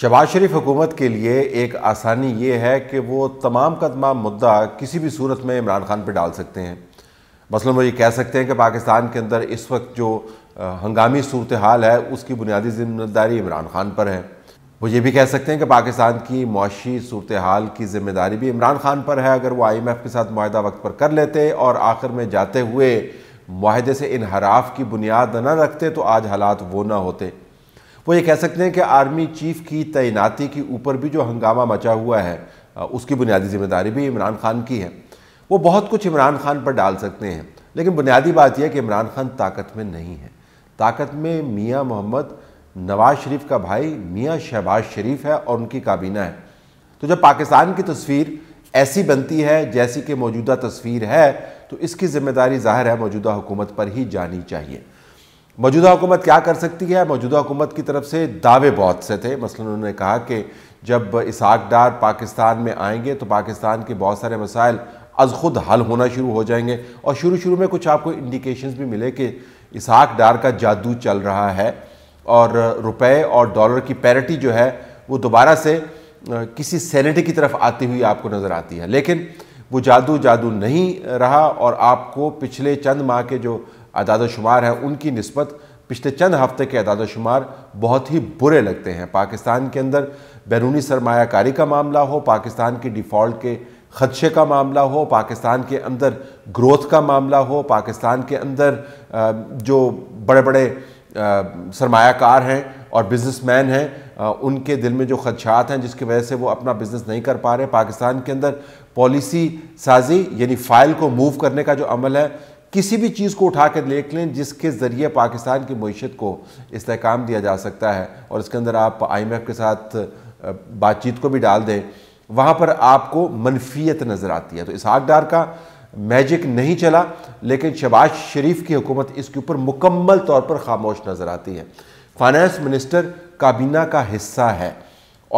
शबाज शरीफ हुकूमत के लिए एक आसानी ये है कि वो तमाम का तमाम मुद्दा किसी भी सूरत में इमरान खान पर डाल सकते हैं मसलन वो ये कह सकते हैं कि पाकिस्तान के अंदर इस वक्त जो हंगामी सूरत हाल है उसकी बुनियादी जिम्मेदारी इमरान खान पर है वो ये भी कह सकते हैं कि पाकिस्तान की मुशी सूरत हाल की जिम्मेदारी भी इमरान खान पर है अगर वो आई एम एफ़ के साथ माहदा वक्त पर कर लेते और आखिर में जाते हुए माहदे से इनहराफ की बुनियाद न रखते तो आज हालात वो ना होते वो ये कह सकते हैं कि आर्मी चीफ की तैनाती के ऊपर भी जो हंगामा मचा हुआ है उसकी बुनियादी जिम्मेदारी भी इमरान खान की है वो बहुत कुछ इमरान खान पर डाल सकते हैं लेकिन बुनियादी बात यह है कि इमरान खान ताकत में नहीं है ताकत में मियाँ मोहम्मद नवाज शरीफ का भाई मियाँ शहबाज शरीफ है और उनकी काबीना है तो जब पाकिस्तान की तस्वीर ऐसी बनती है जैसी कि मौजूदा तस्वीर है तो इसकी जिम्मेदारी जाहिर है मौजूदा हुकूमत पर ही जानी चाहिए मौजूदा हुकूमत क्या कर सकती है मौजूदा हुकूमत की तरफ से दावे बहुत से थे मसलन उन्होंने कहा कि जब इसाक डार पाकिस्तान में आएंगे तो पाकिस्तान के बहुत सारे मसाइल अज खुद हल होना शुरू हो जाएंगे और शुरू शुरू में कुछ आपको इंडिकेशंस भी मिले कि इसहाक डार का जादू चल रहा है और रुपए और डॉलर की पैरिटी जो है वो दोबारा से किसी सैनिटी की तरफ आती हुई आपको नज़र आती है लेकिन वो जादू जादू नहीं रहा और आपको पिछले चंद माह के जो अदाद शुमार हैं उनकी नस्बत पिछले चंद हफ्ते के अदाद शुमार बहुत ही बुरे लगते हैं पाकिस्तान के अंदर बैरूनी सरमाकारी का मामला हो पाकिस्तान की डिफ़ॉल्ट के खदशे का मामला हो पाकिस्तान के अंदर ग्रोथ का मामला हो पाकिस्तान के अंदर जो बड़े बड़े सरमाकार हैं और बिजनेसमैन हैं उनके दिल में जो खदशात हैं जिसकी वजह से वो अपना बिज़नेस नहीं कर पा रहे पाकिस्तान के अंदर पॉलिसी साजी यानी फ़ाइल को मूव करने का जो अमल है किसी भी चीज़ को उठा कर देख लें जिसके ज़रिए पाकिस्तान की मीशत को इसकाम दिया जा सकता है और इसके अंदर आप आई एम एफ के साथ बातचीत को भी डाल दें वहाँ पर आपको मनफियत नज़र आती है तो इसहाक डार का मैजिक नहीं चला लेकिन शबाज शरीफ की हुकूमत इसके ऊपर मुकम्मल तौर पर खामोश नज़र आती है फाइनेंस मिनिस्टर काबीना का हिस्सा है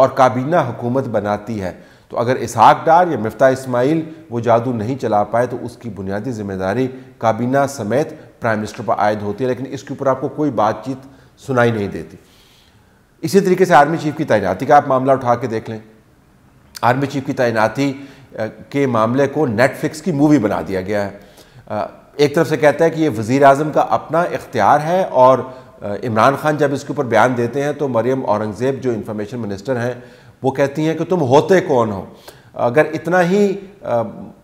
और काबीना हुकूमत बनाती है तो अगर इसहाक डार या मफ्ता इसमाइल वो जादू नहीं चला पाए तो उसकी बुनियादी जिम्मेदारी काबीना समेत प्राइम मिनिस्टर पर आयद होती है लेकिन इसके ऊपर आपको कोई बातचीत सुनाई नहीं देती इसी तरीके से आर्मी चीफ की तैनाती का आप मामला उठा के देख लें आर्मी चीफ की तैनाती के मामले को नेटफ्लिक्स की मूवी बना दिया गया है एक तरफ से कहता है कि ये वज़ी अजम का अपना इख्तियार है और इमरान खान जब इसके ऊपर बयान देते हैं तो मरियम औरंगज़ेब जो इन्फॉर्मेशन मिनिस्टर हैं वो कहती हैं कि तुम होते कौन हो अगर इतना ही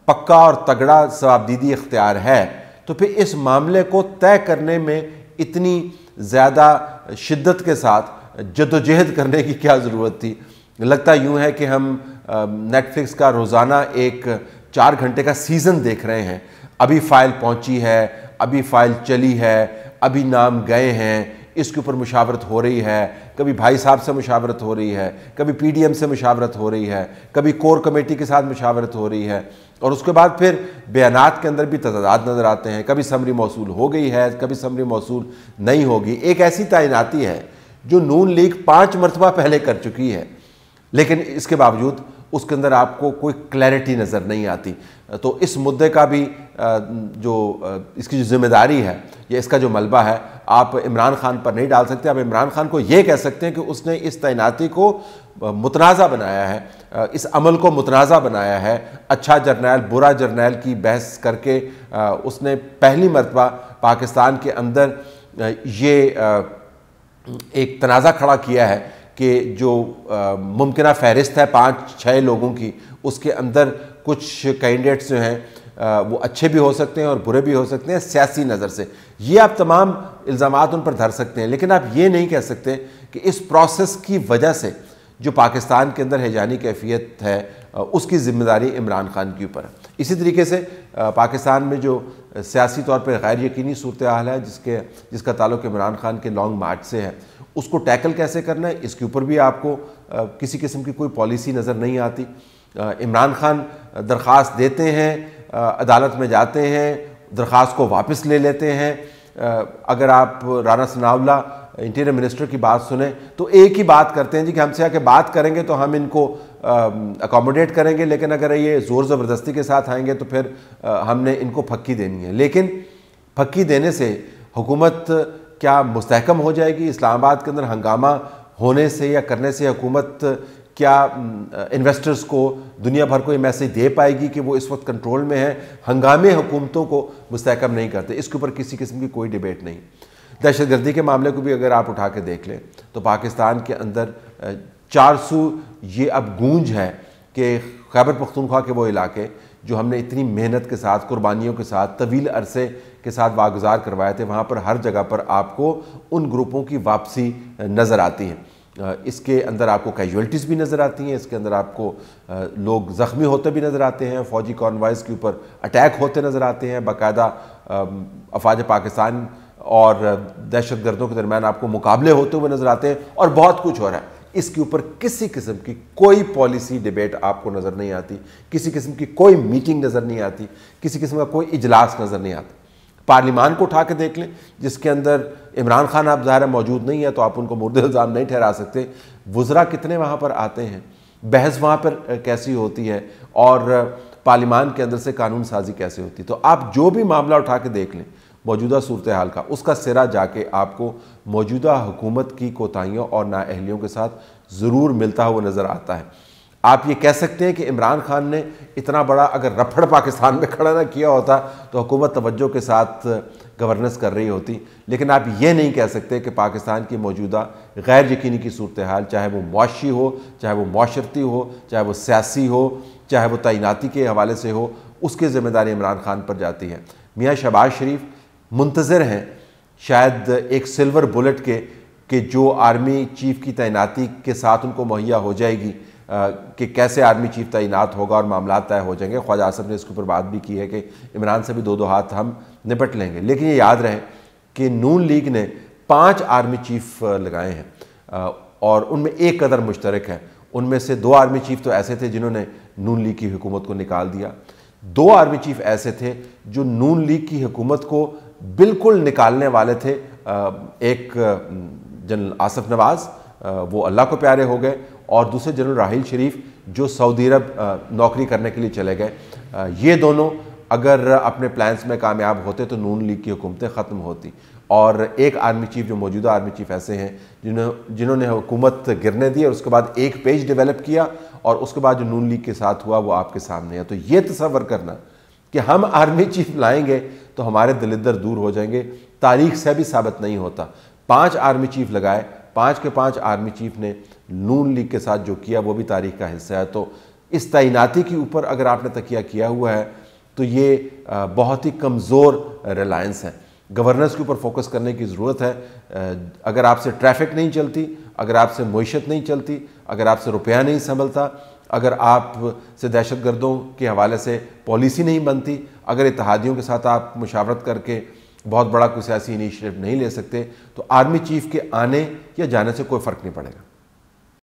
पक्का और तगड़ा सवाब दीदी इख्तियार है तो फिर इस मामले को तय करने में इतनी ज़्यादा शिद्दत के साथ जदोजहद करने की क्या ज़रूरत थी लगता यूँ है कि हम नेटफ्लिक्स का रोज़ाना एक चार घंटे का सीज़न देख रहे हैं अभी फ़ाइल पहुंची है अभी फ़ाइल चली है अभी नाम गए हैं इसके ऊपर मुशावरत हो रही है कभी भाई साहब से मुशावरत हो रही है कभी पीडीएम से मुशावरत हो रही है कभी कोर कमेटी के साथ मुशावरत हो रही है और उसके बाद फिर बयान के अंदर भी तजाद नज़र आते हैं कभी समरी मौसू हो गई है कभी समरी मौसू नहीं होगी एक ऐसी तैनाती है जो नून लीग पाँच मरतबा पहले कर चुकी है लेकिन इसके बावजूद उसके अंदर आपको कोई क्लैरिटी नज़र नहीं आती तो इस मुद्दे का भी जो इसकी जो जिम्मेदारी है या इसका जो मलबा है आप इमरान खान पर नहीं डाल सकते आप इमरान खान को ये कह सकते हैं कि उसने इस तैनाती को मुतनाज़ा बनाया है इस अमल को मुतनाज़ा बनाया है अच्छा जर्नैल बुरा जर्नैल की बहस करके उसने पहली मरतबा पाकिस्तान के अंदर ये एक तनाज़ा खड़ा किया है कि जो मुमकिन फ़हरिस्त है पाँच छः लोगों की उसके अंदर कुछ कैंडिडेट्स जो हैं वो अच्छे भी हो सकते हैं और बुरे भी हो सकते हैं सियासी नज़र से ये आप तमाम इल्ज़ाम उन पर धर सकते हैं लेकिन आप ये नहीं कह सकते कि इस प्रोसेस की वजह से जो पाकिस्तान के अंदर हैजानी कैफियत है उसकी ज़िम्मेदारी इमरान खान के ऊपर है इसी तरीके से पाकिस्तान में जो सियासी तौर पर गैर यकीनी सूरत हाल है जिसके जिसका ताल्लुक इमरान खान के लॉन्ग मार्च से है उसको टैकल कैसे करना है इसके ऊपर भी आपको किसी किस्म की कोई पॉलिसी नज़र नहीं आती इमरान खान दरख्वास्त देते हैं अदालत में जाते हैं दरख्वास्त को वापस ले लेते हैं अगर आप राना सनावला इंटीरियर मिनिस्टर की बात सुने तो एक ही बात करते हैं जी कि हमसे आके बात करेंगे तो हम इनको अकोमोडेट करेंगे लेकिन अगर ये ज़ोर ज़बरदस्ती के साथ आएंगे तो फिर आ, हमने इनको फक्की देनी है लेकिन फक्की देने से हुकूमत क्या मुस्तकम हो जाएगी इस्लामाबाद के अंदर हंगामा होने से या करने से हुकूमत क्या इन्वेस्टर्स को दुनिया भर को ये मैसेज दे पाएगी कि वो इस वक्त कंट्रोल में है हंगामे हुकूमतों को मुस्तकम नहीं करते इसके ऊपर किसी किस्म की कोई डिबेट नहीं दहशत गर्दी के मामले को भी अगर आप उठा के देख लें तो पाकिस्तान के अंदर चार सौ ये अब गूंज है कि खैबर पख्तूनख्वा के वो इलाके जो हमने इतनी मेहनत के साथ कुर्बानियों के साथ तवील अरसे के साथ वागुजार करवाए थे वहाँ पर हर जगह पर आपको उन ग्रुपों की वापसी नज़र आती है इसके अंदर आपको कैजुअलिटीज़ भी नज़र आती हैं इसके अंदर आपको लोग ज़ख्मी होते भी नज़र आते हैं फ़ौजी कॉन्वाइज़ के ऊपर अटैक होते नज़र आते हैं बाकायदा अफवाज पाकिस्तान और दहशत गर्दों के दरमियान आपको मुकाबले होते हुए नज़र आते हैं और बहुत कुछ हो रहा है इसके ऊपर किसी किस्म की कोई पॉलिसी डिबेट आपको नज़र नहीं आती किसी किस्म की कोई मीटिंग नज़र नहीं आती किसी किस्म का कोई इजलास नज़र नहीं आता पार्लिमान को उठा के देख लें जिसके अंदर इमरान खान आप ज़ाहिर मौजूद नहीं है तो आप उनको मुर्द इल्ज़ाम नहीं ठहरा सकते वज़रा कितने वहाँ पर आते हैं बहस वहाँ पर कैसी होती है और पार्लिमान के अंदर से कानून साजी कैसे होती है तो आप जो भी मामला उठा के देख लें मौजूदा सूरत हाल का उसका सिरा जाके आपको मौजूदा हुकूमत की कोताहियों और नाअहलियों के साथ ज़रूर मिलता हुआ नज़र आता है आप ये कह सकते हैं कि इमरान खान ने इतना बड़ा अगर रफड़ पाकिस्तान में खड़ा ना किया होता तो हुकूमत तवज्जो के साथ गवर्नेंस कर रही होती लेकिन आप ये नहीं कह सकते कि पाकिस्तान की मौजूदा गैर यकीनी की सूरत हाल चाहे वो मुआशी हो चाहे वो माशरती हो चाहे वो सियासी हो चाहे वो तैनाती के हवाले से हो उसकी ज़िम्मेदारी इमरान खान पर जाती है मियाँ शबाज शरीफ मुंतज़र हैं शायद एक सिल्वर बुलेट के कि जो आर्मी चीफ की तैनाती के साथ उनको मुहैया हो जाएगी कि कैसे आर्मी चीफ तैनात होगा और मामला तय हो जाएंगे ख्वाजा आसफ ने इसके ऊपर बात भी की है कि इमरान से भी दो दो हाथ हम निपट लेंगे लेकिन ये याद रहे कि नून लीग ने पाँच आर्मी चीफ लगाए हैं और उनमें एक कदर मुश्तरक है उनमें से दो आर्मी चीफ तो ऐसे थे जिन्होंने नून लीग की हुकूमत को निकाल दिया दो आर्मी चीफ ऐसे थे जो नून लीग की हुकूमत को बिल्कुल निकालने वाले थे एक जनरल आसफ नवाज़ वो अल्लाह को प्यारे हो गए और दूसरे जनरल राहिल शरीफ जो सऊदी अरब नौकरी करने के लिए चले गए ये दोनों अगर अपने प्लान्स में कामयाब होते तो नून लीग की हुकूमतें ख़त्म होती और एक आर्मी चीफ जो मौजूदा आर्मी चीफ ऐसे हैं जिन्हों जिन्होंने हुकूमत गिरने दी और उसके बाद एक पेज डेवलप किया और उसके बाद जो नून लीग के साथ हुआ वो आपके सामने है तो ये तस्वर करना कि हम आर्मी चीफ लाएंगे तो हमारे दलिदर दूर हो जाएंगे तारीख से भी साबित नहीं होता पांच आर्मी चीफ लगाए पाँच के पाँच आर्मी चीफ ने नून लीग के साथ जो किया वो भी तारीख का हिस्सा है तो इस तैनाती के ऊपर अगर आपने तकिया किया हुआ है तो ये बहुत ही कमज़ोर रिलायंस है गवर्नेंस के ऊपर फोकस करने की ज़रूरत है अगर आपसे ट्रैफिक नहीं चलती अगर आपसे मीशत नहीं चलती अगर आपसे रुपया नहीं संभलता अगर आप से दहशत गर्दों के हवाले से पॉलिसी नहीं बनती अगर इतिहादियों के साथ आप मुशावरत करके बहुत बड़ा कोई सियासी इनिशिएटिव नहीं ले सकते तो आर्मी चीफ के आने या जाने से कोई फ़र्क नहीं पड़ेगा